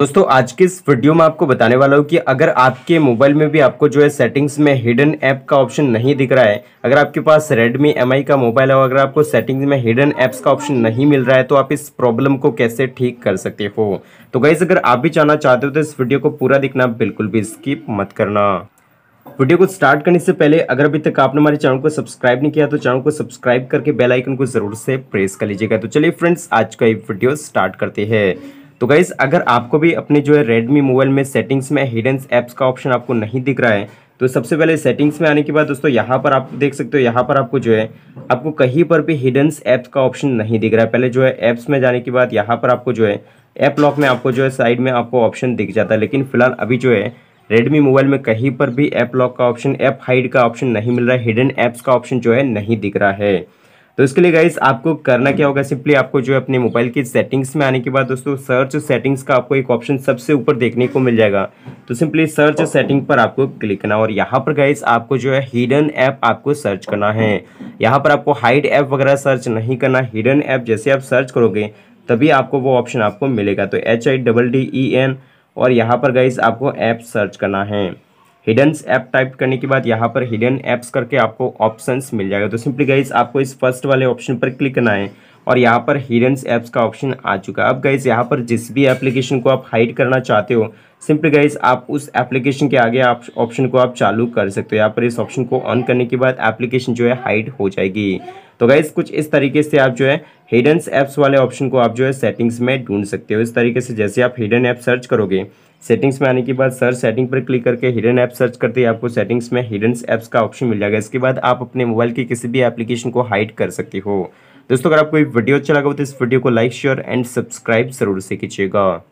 दोस्तों आज के इस वीडियो में आपको बताने वाला हूँ कि अगर आपके मोबाइल में भी आपको जो है सेटिंग्स में हिडन ऐप का ऑप्शन नहीं दिख रहा है अगर आपके पास Redmi Mi का मोबाइल है और अगर आपको सेटिंग्स में हिडन ऐप्स का ऑप्शन नहीं मिल रहा है तो आप इस प्रॉब्लम को कैसे ठीक कर सकते हो तो गाइज अगर आप भी जाना चाहते हो तो इस वीडियो को पूरा दिखना बिल्कुल भी स्किप मत करना वीडियो को स्टार्ट करने से पहले अगर अभी तक आपने हमारे चैनल को सब्सक्राइब नहीं किया तो चैनल को सब्सक्राइब करके बेल आइकन को जरूर से प्रेस कर लीजिएगा तो चलिए फ्रेंड्स आज का ये वीडियो स्टार्ट करते हैं तो गाइज़ अगर आपको भी अपने जो है रेडमी मोबाइल में सेटिंग्स में हिडन्स ऐप्स का ऑप्शन आपको नहीं दिख रहा है तो सबसे पहले सेटिंग्स में आने के बाद दोस्तों यहाँ पर आप देख सकते हो यहाँ पर आपको जो है आपको कहीं पर भी हिडन्स ऐप्स का ऑप्शन नहीं दिख रहा है पहले जो है ऐप्स में जाने के बाद यहाँ पर आपको जो है ऐप लॉक में आपको जो है साइड में आपको ऑप्शन दिख जाता है लेकिन फिलहाल अभी जो है रेडमी मोबाइल में कहीं पर भी ऐप लॉक का ऑप्शन ऐप हाइड का ऑप्शन नहीं मिल रहा है हिडन ऐप्स का ऑप्शन जो है नहीं दिख रहा है तो इसके लिए गाइज आपको करना क्या होगा सिंपली आपको जो है अपने मोबाइल की सेटिंग्स में आने के बाद दोस्तों सर्च सेटिंग्स का आपको एक ऑप्शन सबसे ऊपर देखने को मिल जाएगा तो सिंपली सर्च सेटिंग पर आपको क्लिक करना और यहाँ पर गाइज आपको जो है हिडन ऐप आपको सर्च करना है यहाँ पर आपको हाइड ऐप वगैरह सर्च नहीं करना हिडन ऐप जैसे आप सर्च करोगे तभी आपको वो ऑप्शन आपको मिलेगा तो H I double D E N और यहाँ पर गाइज आपको ऐप सर्च करना है हिडन्स ऐप टाइप करने के बाद यहाँ पर हिडन ऐप्स करके आपको ऑप्शंस मिल जाएगा तो सिंपली गाइज आपको इस फर्स्ट वाले ऑप्शन पर क्लिक करना है और यहाँ पर हिडन्स ऐप्स का ऑप्शन आ चुका है अब गाइज यहाँ पर जिस भी एप्लीकेशन को आप हाइड करना चाहते हो सिंपली गाइज आप उस एप्लीकेशन के आगे आप ऑप्शन को आप चालू कर सकते हो यहाँ पर इस ऑप्शन को ऑन करने के बाद एप्लीकेशन जो है हाइड हो जाएगी तो गाइज कुछ इस तरीके से आप जो है हिडन्स ऐप्स वाले ऑप्शन को आप जो है सेटिंग्स में ढूंढ सकते हो इस तरीके से जैसे आप हिडन ऐप सर्च करोगे सेटिंग्स में आने के बाद सर्च सेटिंग पर क्लिक करके हिडन ऐप सर्च करते ही आपको सेटिंग्स में हिडन ऐप्स का ऑप्शन मिल जाएगा इसके बाद आप अपने मोबाइल के किसी भी एप्लीकेशन को हाइड कर सकते हो दोस्तों अगर आपको वीडियो अच्छा लगा हो तो इस वीडियो को लाइक शेयर एंड सब्सक्राइब जरूर से कीजिएगा